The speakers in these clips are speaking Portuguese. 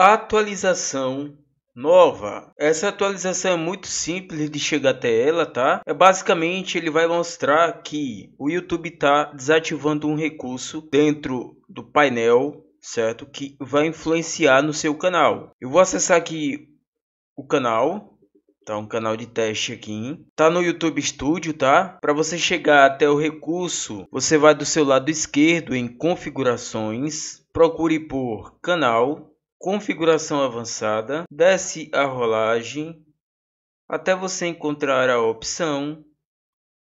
atualização nova. Essa atualização é muito simples de chegar até ela, tá? É basicamente ele vai mostrar que o YouTube está desativando um recurso dentro do painel, certo? Que vai influenciar no seu canal. Eu vou acessar aqui o canal. Tá um canal de teste aqui. Tá no YouTube Studio, tá? Para você chegar até o recurso, você vai do seu lado esquerdo em configurações, procure por canal, configuração avançada, desce a rolagem até você encontrar a opção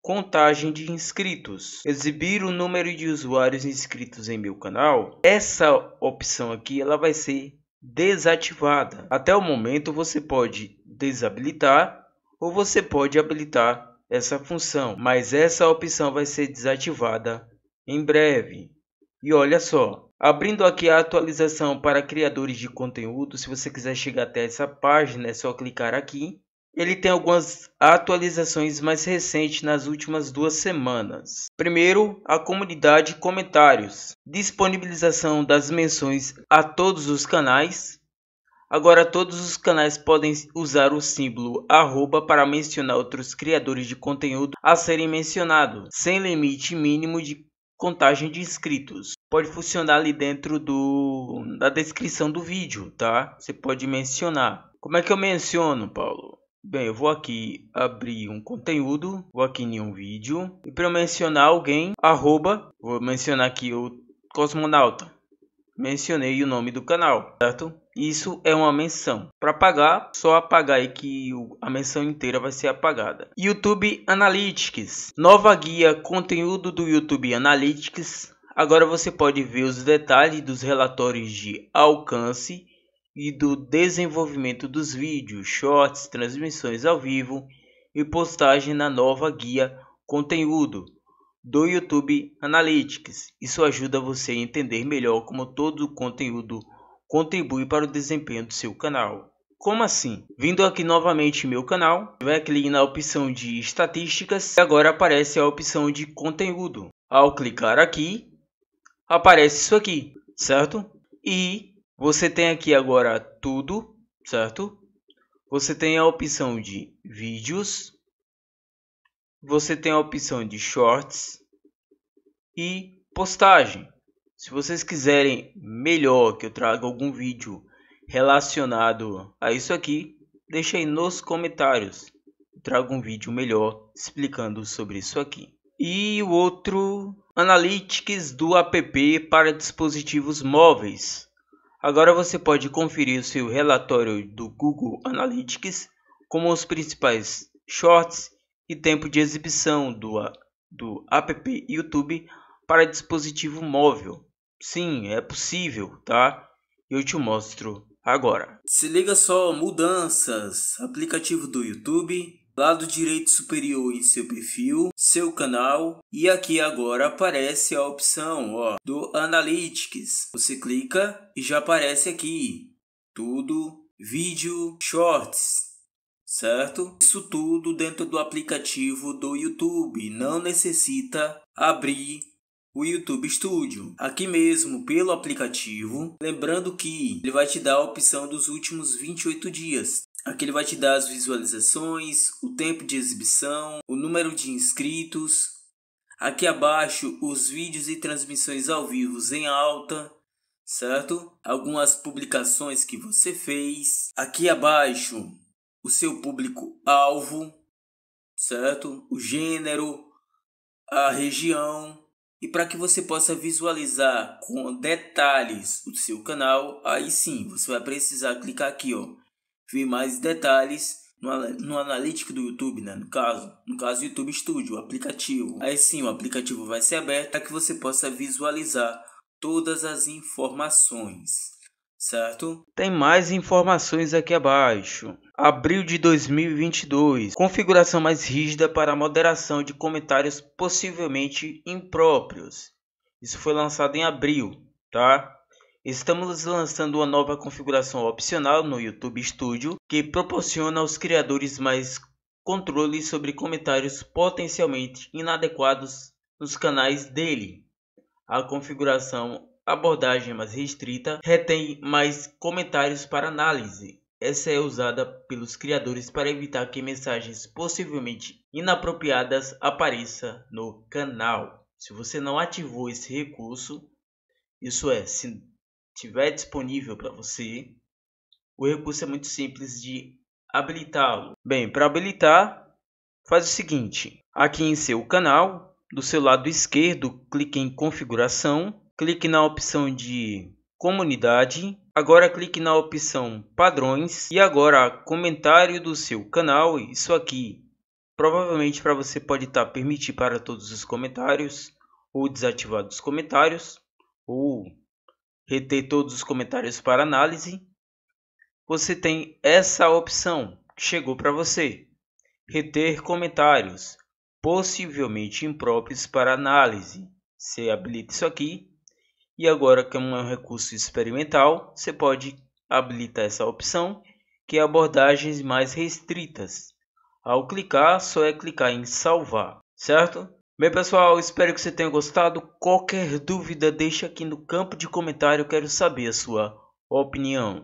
contagem de inscritos, exibir o número de usuários inscritos em meu canal. Essa opção aqui ela vai ser desativada. Até o momento você pode desabilitar ou você pode habilitar essa função, mas essa opção vai ser desativada em breve. E olha só, Abrindo aqui a atualização para criadores de conteúdo, se você quiser chegar até essa página, é só clicar aqui. Ele tem algumas atualizações mais recentes nas últimas duas semanas. Primeiro, a comunidade comentários, disponibilização das menções a todos os canais. Agora todos os canais podem usar o símbolo arroba para mencionar outros criadores de conteúdo a serem mencionados, sem limite mínimo de contagem de inscritos. Pode funcionar ali dentro do da descrição do vídeo, tá? Você pode mencionar. Como é que eu menciono, Paulo? Bem, eu vou aqui abrir um conteúdo, vou aqui em um vídeo e para mencionar alguém, arroba, vou mencionar aqui o cosmonauta. Mencionei o nome do canal, certo? Isso é uma menção. Para apagar, só apagar aí que a menção inteira vai ser apagada. YouTube Analytics. Nova guia conteúdo do YouTube Analytics. Agora você pode ver os detalhes dos relatórios de alcance e do desenvolvimento dos vídeos, shorts, transmissões ao vivo e postagem na nova guia conteúdo do YouTube Analytics. Isso ajuda você a entender melhor como todo o conteúdo contribui para o desempenho do seu canal. Como assim? Vindo aqui novamente em meu canal, vai clicar na opção de estatísticas e agora aparece a opção de conteúdo. Ao clicar aqui, aparece isso aqui, certo? E você tem aqui agora tudo, certo? Você tem a opção de vídeos, você tem a opção de shorts e postagem. Se vocês quiserem melhor que eu traga algum vídeo relacionado a isso aqui, deixe aí nos comentários. Eu trago um vídeo melhor explicando sobre isso aqui. E o outro, Analytics do app para dispositivos móveis. Agora você pode conferir o seu relatório do Google Analytics, como os principais shorts e tempo de exibição do, do app YouTube para dispositivo móvel. Sim, é possível, tá? Eu te mostro agora. Se liga só, mudanças, aplicativo do YouTube, lado direito superior em seu perfil, seu canal e aqui agora aparece a opção ó, do Analytics. Você clica e já aparece aqui tudo, vídeo, shorts, certo? Isso tudo dentro do aplicativo do YouTube, não necessita abrir o YouTube Studio, aqui mesmo pelo aplicativo. Lembrando que ele vai te dar a opção dos últimos 28 dias. Aqui ele vai te dar as visualizações, o tempo de exibição, o número de inscritos. Aqui abaixo, os vídeos e transmissões ao vivo em alta, certo? Algumas publicações que você fez. Aqui abaixo, o seu público-alvo, certo? O gênero, a região e para que você possa visualizar com detalhes o seu canal, aí sim você vai precisar clicar aqui, ó, ver mais detalhes no, no analítico do YouTube, né? No caso, no caso YouTube Studio, o aplicativo. Aí sim, o aplicativo vai ser aberto para que você possa visualizar todas as informações certo? Tem mais informações aqui abaixo. Abril de 2022. Configuração mais rígida para moderação de comentários possivelmente impróprios. Isso foi lançado em abril, tá? Estamos lançando uma nova configuração opcional no YouTube Studio que proporciona aos criadores mais controle sobre comentários potencialmente inadequados nos canais dele. A configuração abordagem mais restrita retém mais comentários para análise. Essa é usada pelos criadores para evitar que mensagens possivelmente inapropriadas apareçam no canal. Se você não ativou esse recurso, isso é, se tiver disponível para você, o recurso é muito simples de habilitá-lo. Bem, para habilitar, faz o seguinte: aqui em seu canal, do seu lado esquerdo, clique em configuração clique na opção de comunidade, agora clique na opção padrões e agora comentário do seu canal, isso aqui provavelmente para você pode estar tá permitir para todos os comentários ou desativar os comentários ou reter todos os comentários para análise. Você tem essa opção que chegou para você. Reter comentários possivelmente impróprios para análise. Você habilita isso aqui e agora, que é um recurso experimental, você pode habilitar essa opção, que é abordagens mais restritas. Ao clicar, só é clicar em salvar, certo? Bem pessoal, espero que você tenha gostado. Qualquer dúvida, deixa aqui no campo de comentário, quero saber a sua opinião.